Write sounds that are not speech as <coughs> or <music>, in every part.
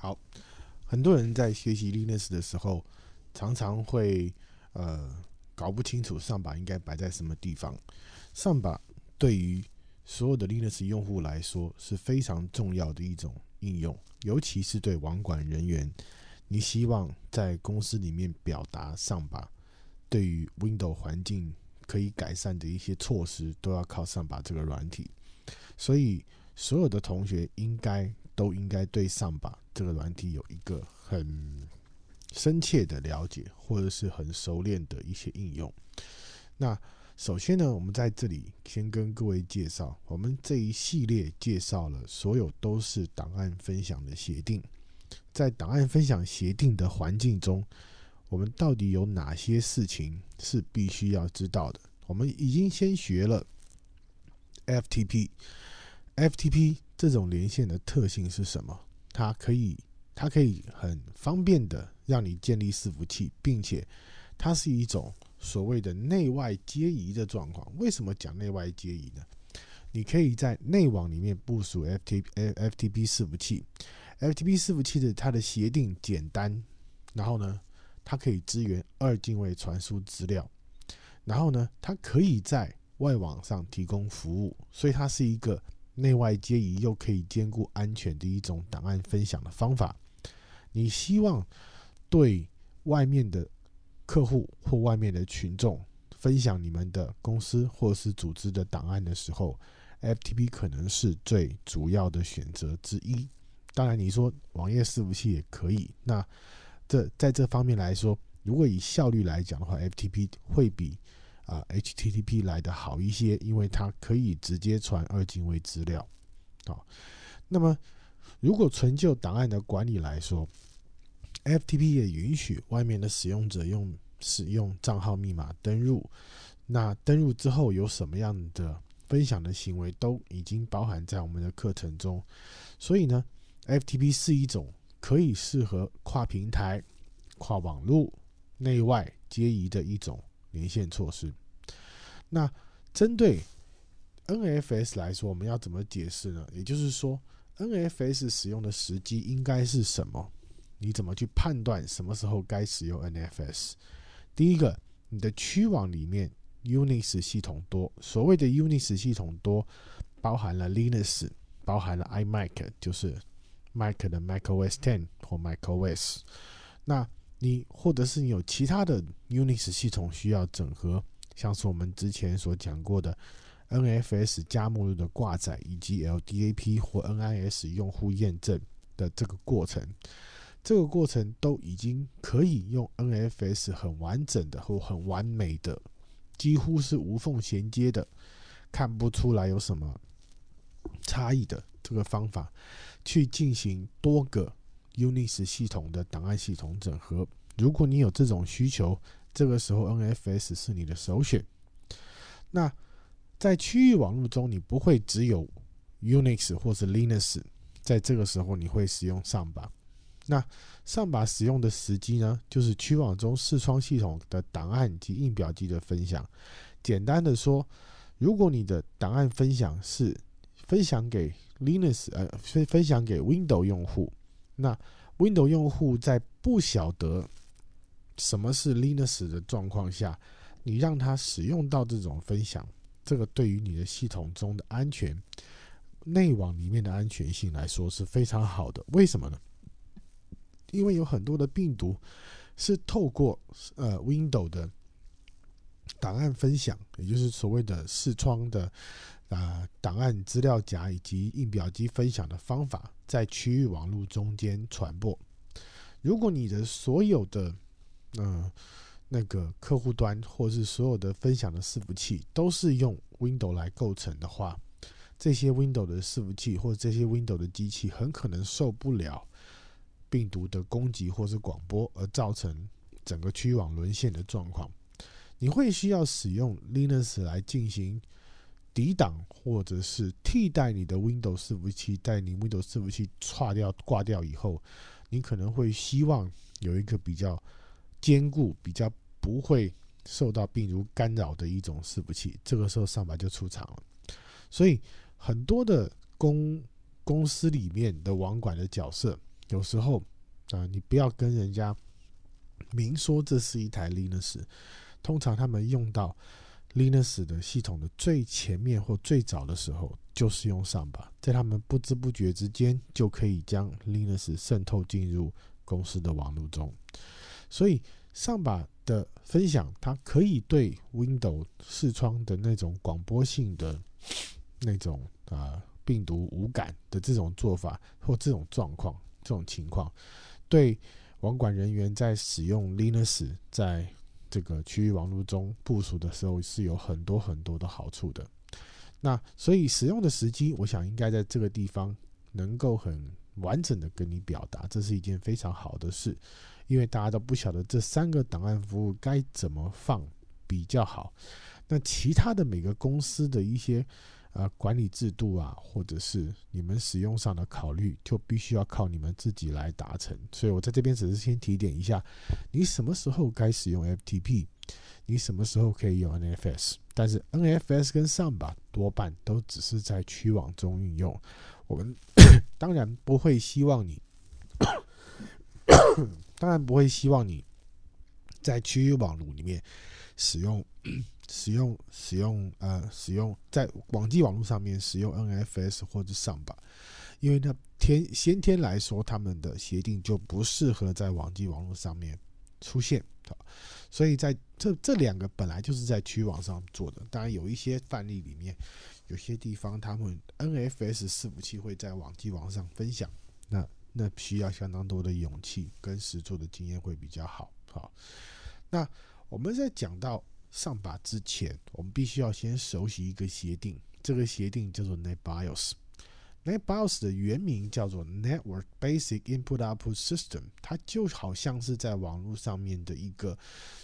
好，很多人在学习 Linux 的时候，常常会呃搞不清楚上把应该摆在什么地方。上把对于所有的 Linux 用户来说是非常重要的一种应用，尤其是对网管人员，你希望在公司里面表达上把对于 w i n d o w 环境可以改善的一些措施，都要靠上把这个软体。所以，所有的同学应该都应该对上把。这个软体有一个很深切的了解，或者是很熟练的一些应用。那首先呢，我们在这里先跟各位介绍，我们这一系列介绍了所有都是档案分享的协定。在档案分享协定的环境中，我们到底有哪些事情是必须要知道的？我们已经先学了 FTP，FTP 这种连线的特性是什么？它可以，它可以很方便的让你建立伺服器，并且它是一种所谓的内外皆宜的状况。为什么讲内外皆宜呢？你可以在内网里面部署 FTP FTP 伺服器，FTP 伺服器的它的协定简单，然后呢，它可以支援二进位传输资料，然后呢，它可以在外网上提供服务，所以它是一个。内外皆宜又可以兼顾安全的一种档案分享的方法。你希望对外面的客户或外面的群众分享你们的公司或是组织的档案的时候，FTP 可能是最主要的选择之一。当然，你说网页伺服器也可以。那这在这方面来说，如果以效率来讲的话，FTP 会比。啊，HTTP 来的好一些，因为它可以直接传二进位资料，好，那么如果纯就档案的管理来说，FTP 也允许外面的使用者用使用账号密码登入，那登入之后有什么样的分享的行为都已经包含在我们的课程中，所以呢，FTP 是一种可以适合跨平台、跨网络、内外皆宜的一种连线措施。那针对 NFS 来说，我们要怎么解释呢？也就是说，NFS 使用的时机应该是什么？你怎么去判断什么时候该使用 NFS？第一个，你的区网里面 Unix 系统多，所谓的 Unix 系统多，包含了 Linux，包含了 iMac，就是 Mac 的 MacOS Ten 或 MacOS。那你或者是你有其他的 Unix 系统需要整合。像是我们之前所讲过的 NFS 加目录的挂载，以及 LDAP 或 NIS 用户验证的这个过程，这个过程都已经可以用 NFS 很完整的或很完美的，几乎是无缝衔接的，看不出来有什么差异的这个方法去进行多个 Unix 系统的档案系统整合。如果你有这种需求。这个时候 NFS 是你的首选。那在区域网络中，你不会只有 Unix 或是 Linux，在这个时候你会使用上把。那上把使用的时机呢？就是区网中视窗系统的档案及印表机的分享。简单的说，如果你的档案分享是分享给 Linux，呃，分分享给 Windows 用户，那 Windows 用户在不晓得。什么是 Linux 的状况下，你让他使用到这种分享，这个对于你的系统中的安全内网里面的安全性来说是非常好的。为什么呢？因为有很多的病毒是透过呃 w i n d o w 的档案分享，也就是所谓的视窗的啊档案资料夹以及印表机分享的方法，在区域网络中间传播。如果你的所有的嗯，那个客户端或是所有的分享的伺服器都是用 w i n d o w 来构成的话，这些 w i n d o w 的伺服器或这些 w i n d o w 的机器很可能受不了病毒的攻击或是广播，而造成整个区网沦陷的状况。你会需要使用 Linux 来进行抵挡或者是替代你的 Windows 伺服器，在你 Windows 伺服器挂掉、挂掉以后，你可能会希望有一个比较。坚固、比较不会受到病毒干扰的一种伺服器，这个时候上把就出场了。所以很多的公公司里面的网管的角色，有时候啊，你不要跟人家明说这是一台 Linux，通常他们用到 Linux 的系统的最前面或最早的时候，就是用上把，在他们不知不觉之间，就可以将 Linux 渗透进入公司的网络中。所以上把的分享，它可以对 Windows 视窗的那种广播性的那种啊病毒无感的这种做法或这种状况、这种情况，对网管人员在使用 Linux 在这个区域网络中部署的时候是有很多很多的好处的。那所以使用的时机，我想应该在这个地方能够很。完整的跟你表达，这是一件非常好的事，因为大家都不晓得这三个档案服务该怎么放比较好。那其他的每个公司的一些呃管理制度啊，或者是你们使用上的考虑，就必须要靠你们自己来达成。所以我在这边只是先提点一下，你什么时候该使用 FTP，你什么时候可以用 NFS，但是 NFS 跟上吧，多半都只是在局网中运用。我们。当然不会希望你，<coughs> 当然不会希望你在区域网络里面使用 <coughs> 使用使用呃使用在网际网络上面使用 NFS 或者上吧，因为他天先天来说，他们的协定就不适合在网际网络上面。出现好，所以在这这两个本来就是在区网上做的。当然有一些范例里面，有些地方他们 NFS 伺服器会在网际网上分享，那那需要相当多的勇气跟实做的经验会比较好。好，那我们在讲到上把之前，我们必须要先熟悉一个协定，这个协定叫做 Nebios。Netbios 的原名叫做 Network Basic Input Output System，它就好像是在网络上面的一个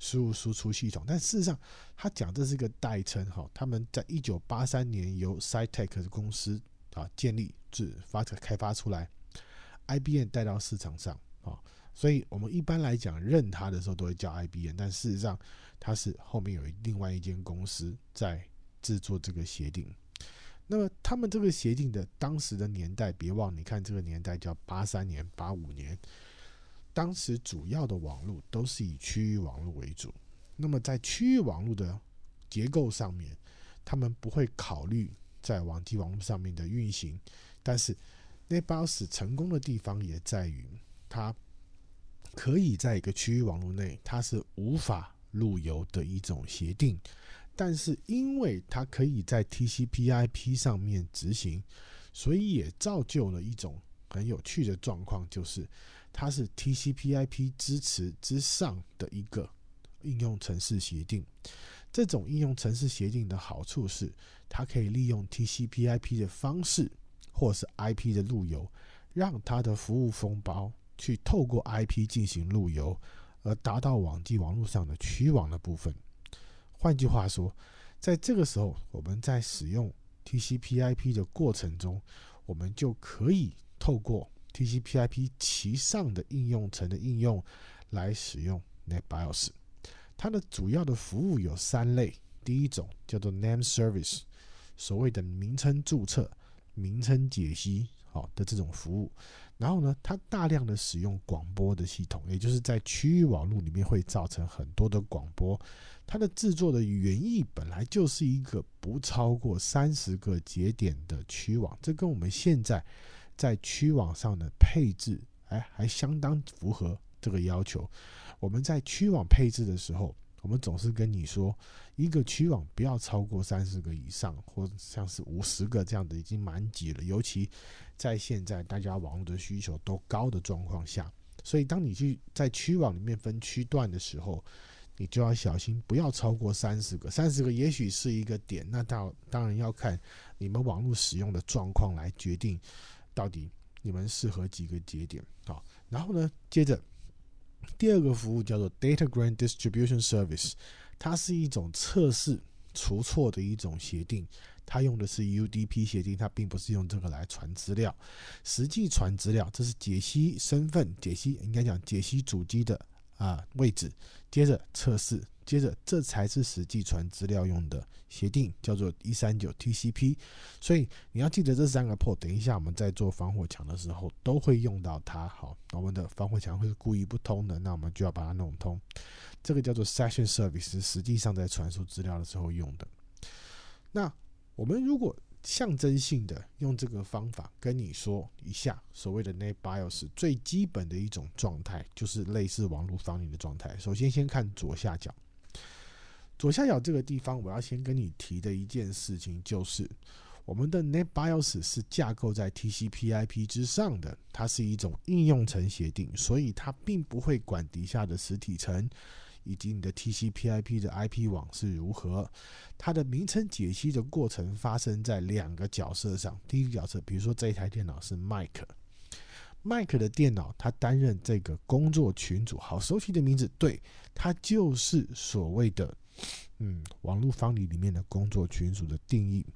输入输出系统。但事实上，他讲这是个代称。哈，他们在一九八三年由 s y t e k 公司啊建立至发展开发出来，IBM 带到市场上啊。所以我们一般来讲认它的时候都会叫 IBM，但事实上它是后面有另外一间公司在制作这个协定。那么他们这个协定的当时的年代，别忘，你看这个年代叫八三年、八五年，当时主要的网络都是以区域网络为主。那么在区域网络的结构上面，他们不会考虑在网际网络上面的运行。但是，Nebos 成功的地方也在于，它可以在一个区域网络内，它是无法路由的一种协定。但是，因为它可以在 TCP/IP 上面执行，所以也造就了一种很有趣的状况，就是它是 TCP/IP 支持之上的一个应用程式协定。这种应用程式协定的好处是，它可以利用 TCP/IP 的方式，或是 IP 的路由，让它的服务封包去透过 IP 进行路由，而达到网际网络上的区网的部分。换句话说，在这个时候，我们在使用 TCP/IP 的过程中，我们就可以透过 TCP/IP 其上的应用层的应用来使用 NetBIOS。它的主要的服务有三类，第一种叫做 Name Service，所谓的名称注册、名称解析。的这种服务，然后呢，它大量的使用广播的系统，也就是在区域网络里面会造成很多的广播。它的制作的原意本来就是一个不超过三十个节点的区网，这跟我们现在在区网上的配置，哎，还相当符合这个要求。我们在区网配置的时候。我们总是跟你说，一个区网不要超过三十个以上，或像是五十个这样的已经满挤了。尤其在现在大家网络的需求都高的状况下，所以当你去在区网里面分区段的时候，你就要小心不要超过三十个。三十个也许是一个点，那到当然要看你们网络使用的状况来决定到底你们适合几个节点好，然后呢，接着。第二个服务叫做 Data g r a n t Distribution Service，它是一种测试除错的一种协定，它用的是 UDP 协定，它并不是用这个来传资料，实际传资料这是解析身份，解析应该讲解析主机的啊位置，接着测试。接着，这才是实际传资料用的协定，叫做一三九 TCP。所以你要记得这三个 port，等一下我们在做防火墙的时候都会用到它。好，我们的防火墙会故意不通的，那我们就要把它弄通。这个叫做 Session Service，实际上在传输资料的时候用的。那我们如果象征性的用这个方法跟你说一下，所谓的 Nebios 最基本的一种状态，就是类似网络防御的状态。首先先看左下角。左下角这个地方，我要先跟你提的一件事情，就是我们的 NetBIOS 是架构在 TCP/IP 之上的，它是一种应用层协定，所以它并不会管底下的实体层以及你的 TCP/IP 的 IP 网是如何。它的名称解析的过程发生在两个角色上，第一个角色，比如说这一台电脑是 Mike，Mike 的电脑，他担任这个工作群组，好熟悉的名字，对他就是所谓的。嗯，网络方里里面的工作群组的定义。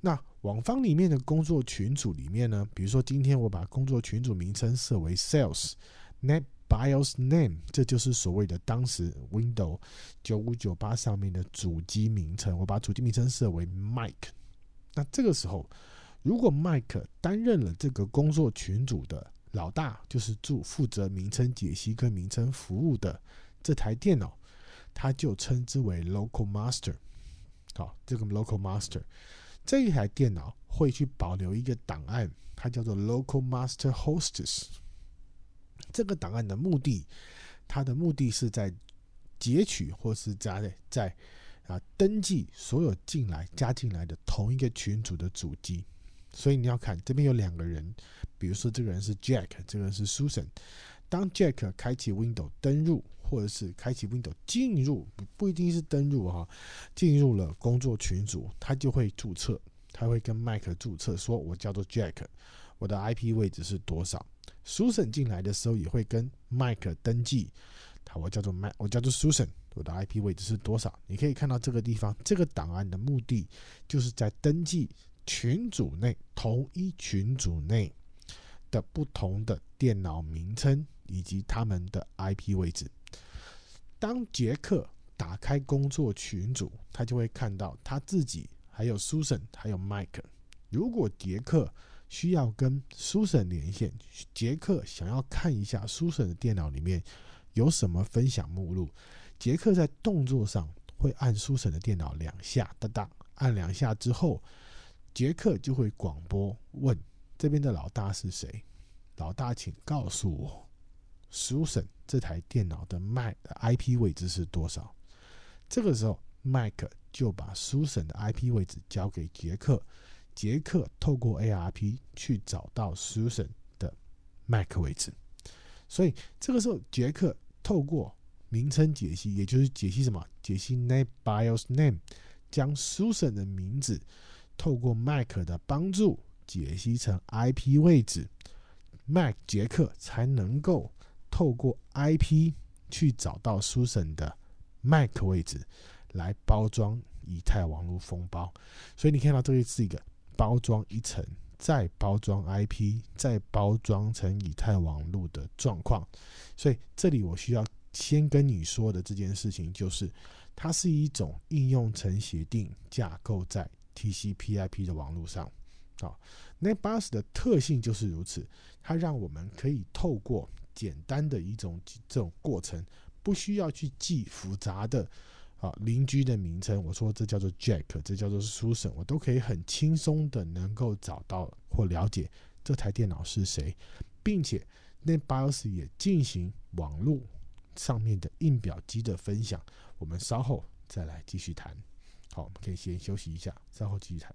那网方里面的工作群组里面呢，比如说今天我把工作群组名称设为 Sales Netbios Name，这就是所谓的当时 Window 九五九八上面的主机名称。我把主机名称设为 Mike。那这个时候，如果 Mike 担任了这个工作群组的老大，就是注负责名称解析和名称服务的这台电脑。它就称之为 local master。好，这个 local master 这一台电脑会去保留一个档案，它叫做 local master hosts e。s 这个档案的目的，它的目的是在截取或是在在啊登记所有进来加进来的同一个群组的主机。所以你要看这边有两个人，比如说这个人是 Jack，这个人是 Susan。当 Jack 开启 Window 登入。或者是开启 window 进入，不一定是登录哈，进入了工作群组，他就会注册，他会跟麦克注册，说我叫做 Jack，我的 IP 位置是多少？Susan 进来的时候也会跟麦克登记，他我叫做麦，我叫做 Susan，我的 IP 位置是多少？你可以看到这个地方，这个档案的目的就是在登记群组内，同一群组内的不同的电脑名称以及他们的 IP 位置。当杰克打开工作群组，他就会看到他自己，还有 Susan，还有 Mike。如果杰克需要跟 Susan 连线，杰克想要看一下 Susan 的电脑里面有什么分享目录，杰克在动作上会按 Susan 的电脑两下，哒哒，按两下之后，杰克就会广播问：“这边的老大是谁？老大，请告诉我。” Susan 这台电脑的 MAC IP 位置是多少？这个时候，Mike 就把 Susan 的 IP 位置交给杰克，杰克透过 ARP 去找到 Susan 的 MAC 位置。所以，这个时候杰克透过名称解析，也就是解析什么？解析 Netbios name，将 Susan 的名字透过 Mike 的帮助解析成 IP 位置 m i 杰克才能够。透过 IP 去找到 Susan 的 MAC 位置，来包装以太网络封包。所以你看到这个是一个包装一层，再包装 IP，再包装成以太网络的状况。所以这里我需要先跟你说的这件事情，就是它是一种应用层协定架构在 TCP/IP 的网络上。好，NetBus 的特性就是如此，它让我们可以透过简单的一种这种过程，不需要去记复杂的啊邻居的名称。我说这叫做 Jack，这叫做 Susan，我都可以很轻松的能够找到或了解这台电脑是谁，并且那 bios 也进行网络上面的印表机的分享。我们稍后再来继续谈。好，我们可以先休息一下，稍后继续谈。